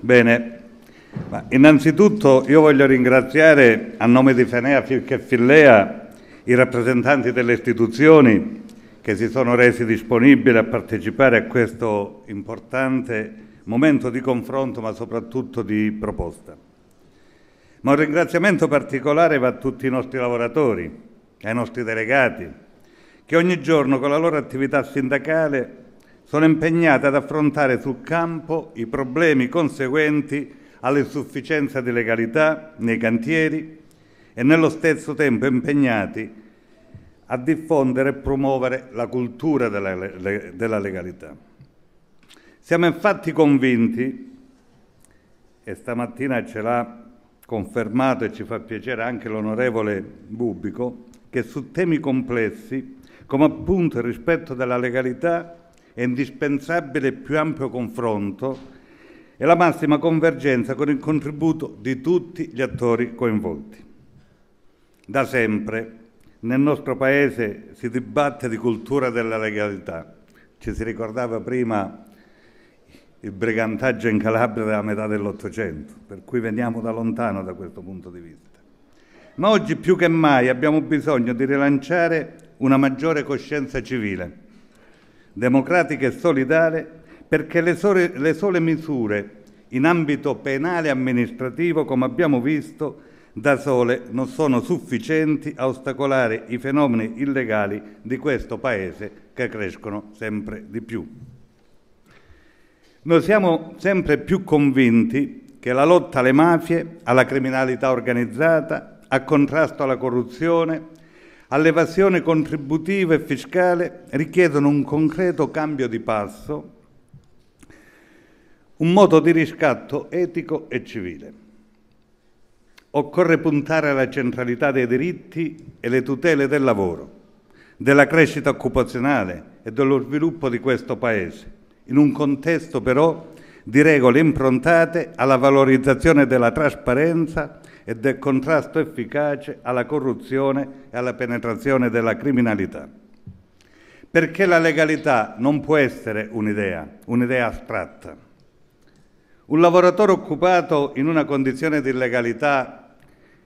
Bene, innanzitutto io voglio ringraziare a nome di Fenea Firche Fillea i rappresentanti delle istituzioni che si sono resi disponibili a partecipare a questo importante momento di confronto ma soprattutto di proposta. Ma un ringraziamento particolare va a tutti i nostri lavoratori, ai nostri delegati, che ogni giorno con la loro attività sindacale sono impegnate ad affrontare sul campo i problemi conseguenti all'insufficienza di legalità nei cantieri e nello stesso tempo impegnati a diffondere e promuovere la cultura della, della legalità. Siamo infatti convinti, e stamattina ce l'ha confermato e ci fa piacere anche l'onorevole Bubico, che su temi complessi, come appunto il rispetto della legalità, è indispensabile il più ampio confronto e la massima convergenza con il contributo di tutti gli attori coinvolti. Da sempre nel nostro Paese si dibatte di cultura della legalità. Ci si ricordava prima il brigantaggio in Calabria della metà dell'Ottocento, per cui veniamo da lontano da questo punto di vista. Ma oggi più che mai abbiamo bisogno di rilanciare una maggiore coscienza civile democratica e solidale, perché le sole, le sole misure in ambito penale e amministrativo, come abbiamo visto, da sole non sono sufficienti a ostacolare i fenomeni illegali di questo Paese che crescono sempre di più. Noi siamo sempre più convinti che la lotta alle mafie, alla criminalità organizzata, al contrasto alla corruzione, all'evasione contributiva e fiscale richiedono un concreto cambio di passo, un modo di riscatto etico e civile. Occorre puntare alla centralità dei diritti e le tutele del lavoro, della crescita occupazionale e dello sviluppo di questo Paese, in un contesto però di regole improntate alla valorizzazione della trasparenza e del contrasto efficace alla corruzione e alla penetrazione della criminalità. Perché la legalità non può essere un'idea, un'idea astratta. Un lavoratore occupato in una condizione di illegalità,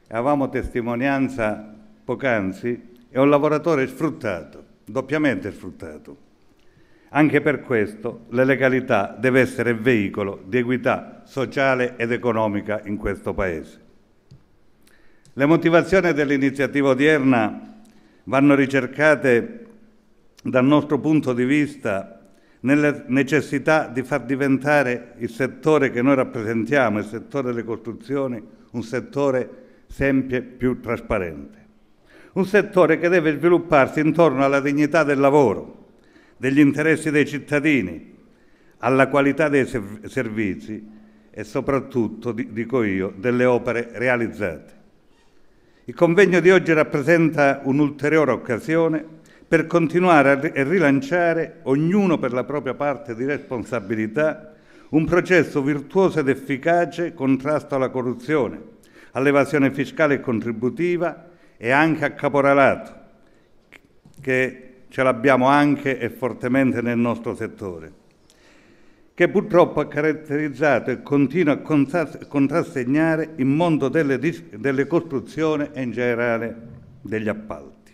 avevamo testimonianza poc'anzi, è un lavoratore sfruttato, doppiamente sfruttato. Anche per questo la legalità deve essere veicolo di equità sociale ed economica in questo Paese. Le motivazioni dell'iniziativa odierna vanno ricercate dal nostro punto di vista nella necessità di far diventare il settore che noi rappresentiamo, il settore delle costruzioni, un settore sempre più trasparente. Un settore che deve svilupparsi intorno alla dignità del lavoro, degli interessi dei cittadini, alla qualità dei servizi e soprattutto, dico io, delle opere realizzate. Il convegno di oggi rappresenta un'ulteriore occasione per continuare e rilanciare, ognuno per la propria parte di responsabilità, un processo virtuoso ed efficace contrasto alla corruzione, all'evasione fiscale e contributiva e anche a caporalato, che ce l'abbiamo anche e fortemente nel nostro settore che purtroppo ha caratterizzato e continua a contrassegnare il mondo delle, delle costruzioni e in generale degli appalti.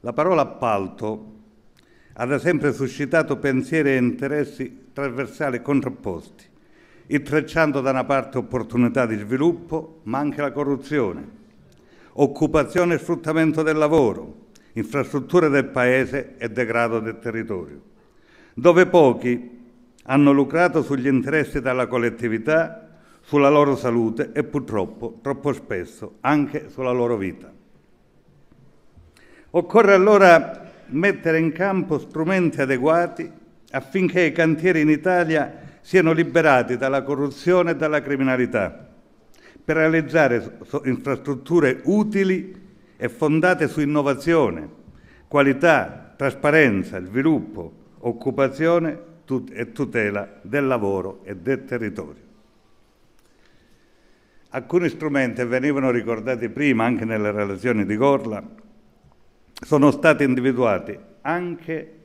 La parola appalto ha da sempre suscitato pensieri e interessi trasversali e contrapposti, intrecciando da una parte opportunità di sviluppo, ma anche la corruzione, occupazione e sfruttamento del lavoro, infrastrutture del paese e degrado del territorio, dove pochi hanno lucrato sugli interessi della collettività, sulla loro salute e purtroppo, troppo spesso, anche sulla loro vita. Occorre allora mettere in campo strumenti adeguati affinché i cantieri in Italia siano liberati dalla corruzione e dalla criminalità, per realizzare infrastrutture utili e fondate su innovazione, qualità, trasparenza, sviluppo, occupazione e tutela del lavoro e del territorio. Alcuni strumenti venivano ricordati prima anche nelle relazioni di Gorla, sono stati individuati anche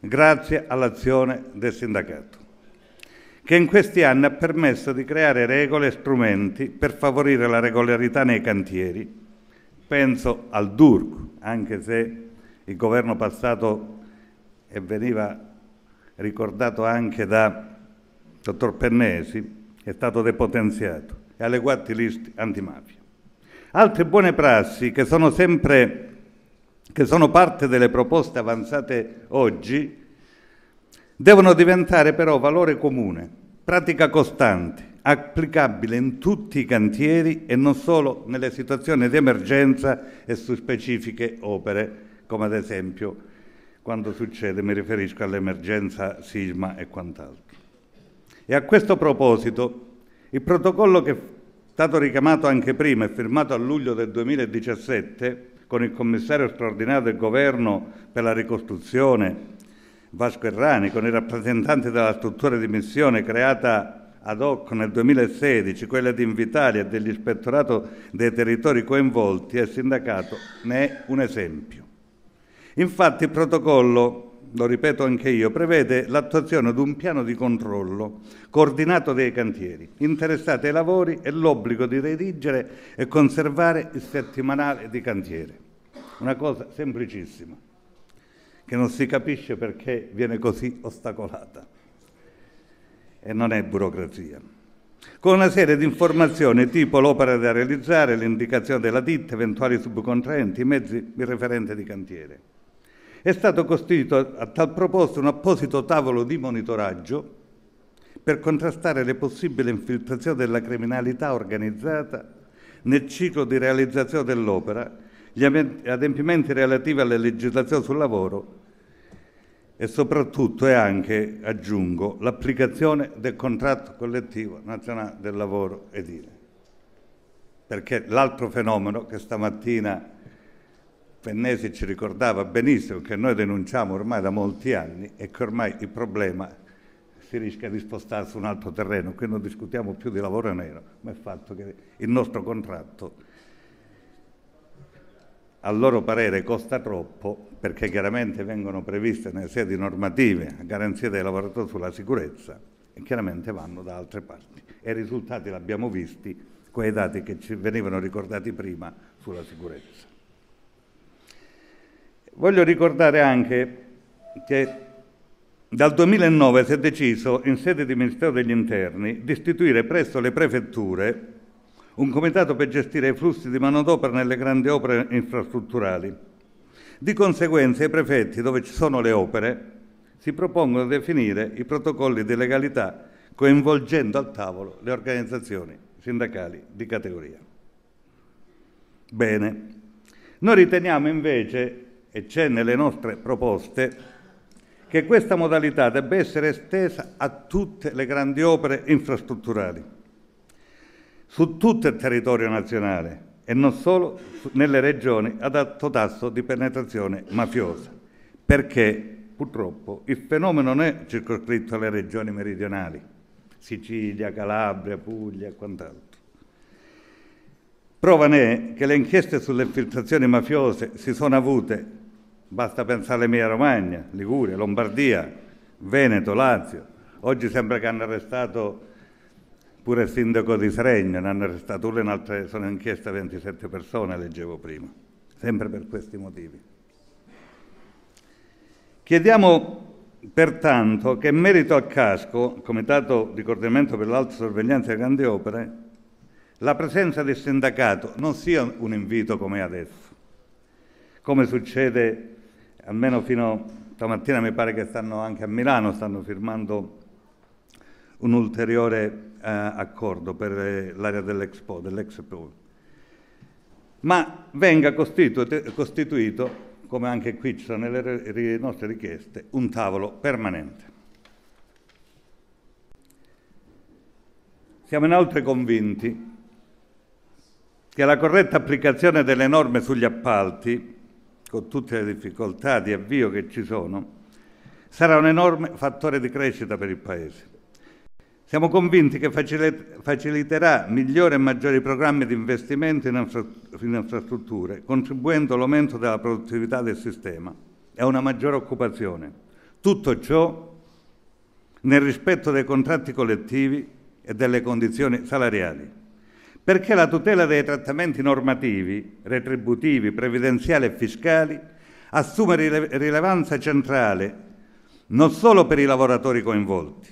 grazie all'azione del sindacato, che in questi anni ha permesso di creare regole e strumenti per favorire la regolarità nei cantieri. Penso al DURC, anche se il governo passato eh, veniva ricordato anche da dottor Pennesi, è stato depotenziato e alle guatti list antimafia. Altre buone prassi che sono sempre che sono parte delle proposte avanzate oggi devono diventare però valore comune, pratica costante, applicabile in tutti i cantieri e non solo nelle situazioni di emergenza e su specifiche opere, come ad esempio quando succede mi riferisco all'emergenza sisma e quant'altro. E a questo proposito il protocollo che è stato richiamato anche prima e firmato a luglio del 2017 con il commissario straordinario del governo per la ricostruzione Vasco Errani, con i rappresentanti della struttura di missione creata ad hoc nel 2016, quella di Invitalia e dell'ispettorato dei territori coinvolti e sindacato, ne è un esempio. Infatti il protocollo, lo ripeto anche io, prevede l'attuazione di un piano di controllo coordinato dei cantieri interessati ai lavori e l'obbligo di redigere e conservare il settimanale di cantiere. Una cosa semplicissima, che non si capisce perché viene così ostacolata. E non è burocrazia con una serie di informazioni tipo l'opera da realizzare, l'indicazione della ditta, eventuali subcontraenti, i mezzi, il referente di cantiere. È stato costituito a tal proposito un apposito tavolo di monitoraggio per contrastare le possibili infiltrazioni della criminalità organizzata nel ciclo di realizzazione dell'opera, gli adempimenti relativi alla legislazione sul lavoro e soprattutto e anche, aggiungo, l'applicazione del contratto collettivo nazionale del lavoro edile. Perché l'altro fenomeno che stamattina Pennesi ci ricordava benissimo che noi denunciamo ormai da molti anni e che ormai il problema si rischia di spostare su un altro terreno, qui non discutiamo più di lavoro nero, ma il fatto che il nostro contratto a loro parere costa troppo perché chiaramente vengono previste nelle sedi normative a garanzia dei lavoratori sulla sicurezza e chiaramente vanno da altre parti e i risultati li abbiamo visti con i dati che ci venivano ricordati prima sulla sicurezza. Voglio ricordare anche che dal 2009 si è deciso in sede di Ministero degli Interni di istituire presso le prefetture un comitato per gestire i flussi di manodopera nelle grandi opere infrastrutturali. Di conseguenza i prefetti dove ci sono le opere si propongono di definire i protocolli di legalità coinvolgendo al tavolo le organizzazioni sindacali di categoria. Bene, noi riteniamo invece e c'è nelle nostre proposte, che questa modalità debba essere estesa a tutte le grandi opere infrastrutturali, su tutto il territorio nazionale e non solo nelle regioni ad alto tasso di penetrazione mafiosa, perché purtroppo il fenomeno non è circoscritto alle regioni meridionali, Sicilia, Calabria, Puglia e quant'altro Prova ne è che le inchieste sulle infiltrazioni mafiose si sono avute, basta pensare all'Emilia Romagna, Liguria, Lombardia, Veneto, Lazio. Oggi sembra che hanno arrestato pure il sindaco di Sregno, ne hanno arrestato uno in altre, sono inchieste 27 persone, leggevo prima, sempre per questi motivi. Chiediamo pertanto che in merito al CASCO, Comitato di Coordinamento per l'Alta Sorveglianza e Grandi Opere, la presenza del sindacato non sia un invito come adesso, come succede almeno fino stamattina mi pare che stanno anche a Milano, stanno firmando un ulteriore eh, accordo per eh, l'area dell'Expo, dell'Expo. Ma venga costituito, costituito, come anche qui ci sono nelle nostre richieste, un tavolo permanente. Siamo inoltre convinti che la corretta applicazione delle norme sugli appalti, con tutte le difficoltà di avvio che ci sono, sarà un enorme fattore di crescita per il Paese. Siamo convinti che faciliterà migliori e maggiori programmi di investimento in infrastrutture, contribuendo all'aumento della produttività del sistema e a una maggiore occupazione. Tutto ciò nel rispetto dei contratti collettivi e delle condizioni salariali perché la tutela dei trattamenti normativi, retributivi, previdenziali e fiscali assume rilevanza centrale non solo per i lavoratori coinvolti,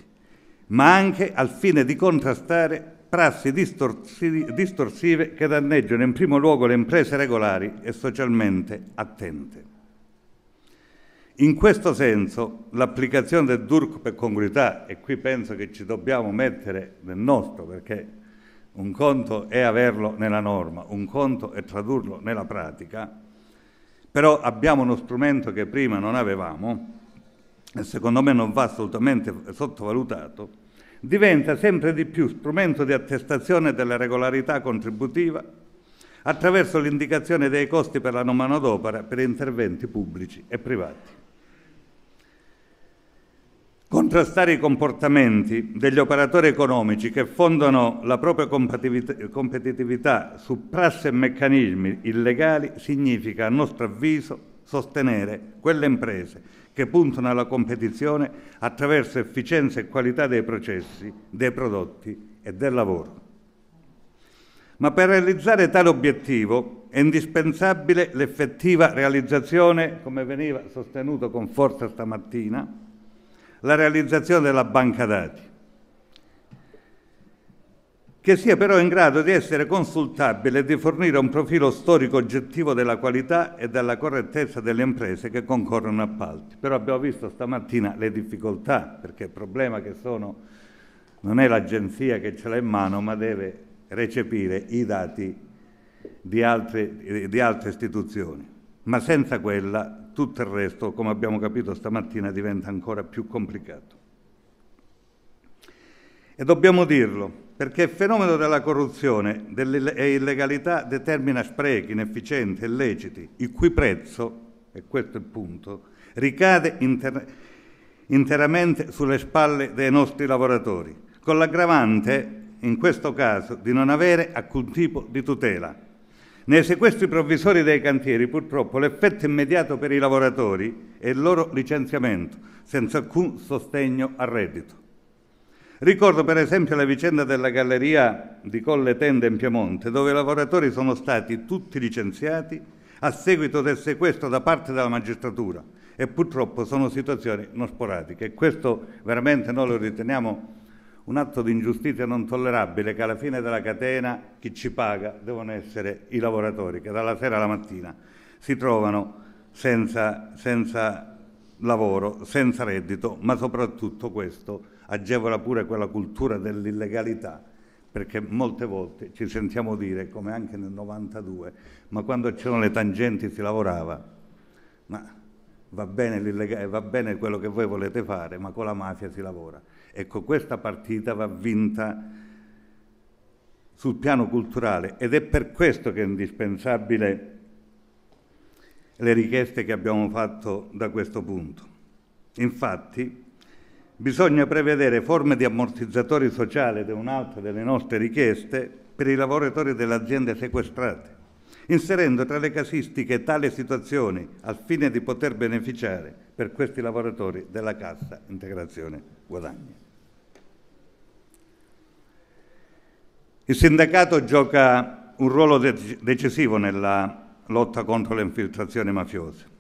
ma anche al fine di contrastare prassi distorsive che danneggiano in primo luogo le imprese regolari e socialmente attente. In questo senso l'applicazione del DURC per congruità, e qui penso che ci dobbiamo mettere nel nostro perché un conto è averlo nella norma, un conto è tradurlo nella pratica, però abbiamo uno strumento che prima non avevamo e secondo me non va assolutamente sottovalutato, diventa sempre di più strumento di attestazione della regolarità contributiva attraverso l'indicazione dei costi per la manodopera per interventi pubblici e privati. Contrastare i comportamenti degli operatori economici che fondano la propria competitività su prassi e meccanismi illegali significa, a nostro avviso, sostenere quelle imprese che puntano alla competizione attraverso efficienza e qualità dei processi, dei prodotti e del lavoro. Ma per realizzare tale obiettivo è indispensabile l'effettiva realizzazione, come veniva sostenuto con forza stamattina, la realizzazione della banca dati, che sia però in grado di essere consultabile e di fornire un profilo storico oggettivo della qualità e della correttezza delle imprese che concorrono a appalti. Però abbiamo visto stamattina le difficoltà, perché il problema che sono non è l'agenzia che ce l'ha in mano, ma deve recepire i dati di altre, di altre istituzioni ma senza quella tutto il resto, come abbiamo capito stamattina, diventa ancora più complicato. E dobbiamo dirlo, perché il fenomeno della corruzione e illegalità determina sprechi, inefficienti, illeciti, il cui prezzo, e questo è il punto, ricade inter- interamente sulle spalle dei nostri lavoratori, con l'aggravante, in questo caso, di non avere alcun tipo di tutela nei sequestri provvisori dei cantieri purtroppo l'effetto immediato per i lavoratori è il loro licenziamento, senza alcun sostegno al reddito. Ricordo per esempio la vicenda della galleria di Colle Tende in Piemonte, dove i lavoratori sono stati tutti licenziati a seguito del sequestro da parte della magistratura e purtroppo sono situazioni non sporadiche e questo veramente noi lo riteniamo un atto di ingiustizia non tollerabile che alla fine della catena chi ci paga devono essere i lavoratori che dalla sera alla mattina si trovano senza, senza lavoro, senza reddito, ma soprattutto questo agevola pure quella cultura dell'illegalità perché molte volte ci sentiamo dire, come anche nel 92, ma quando c'erano le tangenti si lavorava, ma va bene, eh, va bene quello che voi volete fare, ma con la mafia si lavora. Ecco, questa partita va vinta sul piano culturale ed è per questo che è indispensabile le richieste che abbiamo fatto da questo punto. Infatti, bisogna prevedere forme di ammortizzatori sociali ed è un'altra delle nostre richieste per i lavoratori delle aziende sequestrate inserendo tra le casistiche tali situazioni al fine di poter beneficiare per questi lavoratori della cassa integrazione guadagni. Il sindacato gioca un ruolo decisivo nella lotta contro le infiltrazioni mafiose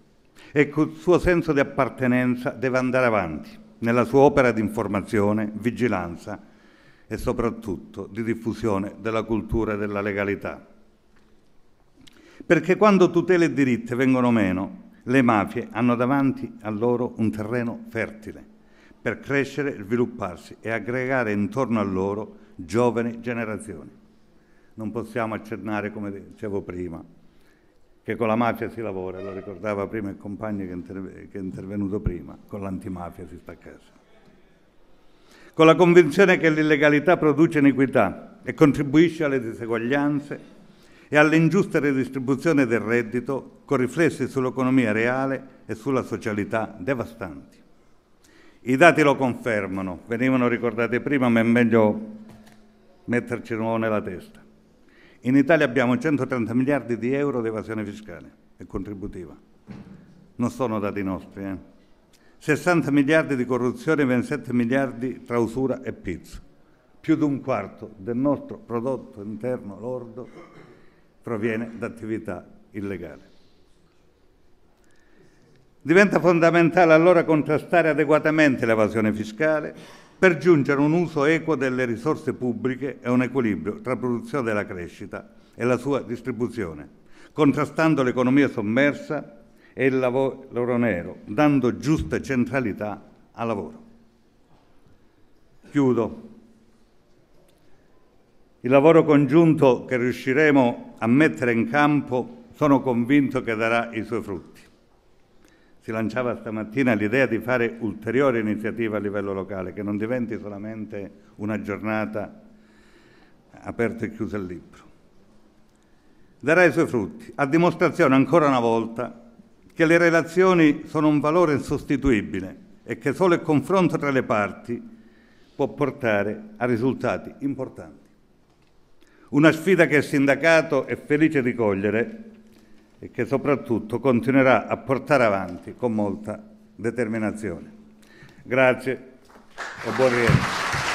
e col suo senso di appartenenza deve andare avanti nella sua opera di informazione, vigilanza e soprattutto di diffusione della cultura della legalità perché quando tutele e diritti vengono meno, le mafie hanno davanti a loro un terreno fertile per crescere, svilupparsi e aggregare intorno a loro giovani generazioni. Non possiamo accennare, come dicevo prima, che con la mafia si lavora, lo ricordava prima il compagno che, è intervenuto prima, con l'antimafia si sta a casa. Con la convinzione che l'illegalità produce iniquità e contribuisce alle diseguaglianze, e all'ingiusta redistribuzione del reddito con riflessi sull'economia reale e sulla socialità devastanti. I dati lo confermano, venivano ricordati prima, ma è meglio metterci di nuovo nella testa. In Italia abbiamo 130 miliardi di euro di evasione fiscale e contributiva. Non sono dati nostri, eh? 60 miliardi di corruzione e 27 miliardi tra usura e pizzo. Più di un quarto del nostro prodotto interno lordo proviene da attività illegale. Diventa fondamentale allora contrastare adeguatamente l'evasione fiscale per giungere a un uso equo delle risorse pubbliche e un equilibrio tra produzione della crescita e la sua distribuzione, contrastando l'economia sommersa e il lavoro nero, dando giusta centralità al lavoro. Chiudo il lavoro congiunto che riusciremo a mettere in campo sono convinto che darà i suoi frutti. Si lanciava stamattina l'idea di fare ulteriore iniziativa a livello locale, che non diventi solamente una giornata aperta e chiusa il libro. Darà i suoi frutti, a dimostrazione ancora una volta che le relazioni sono un valore insostituibile e che solo il confronto tra le parti può portare a risultati importanti. Una sfida che il sindacato è felice di cogliere e che soprattutto continuerà a portare avanti con molta determinazione. Grazie e buon rientro.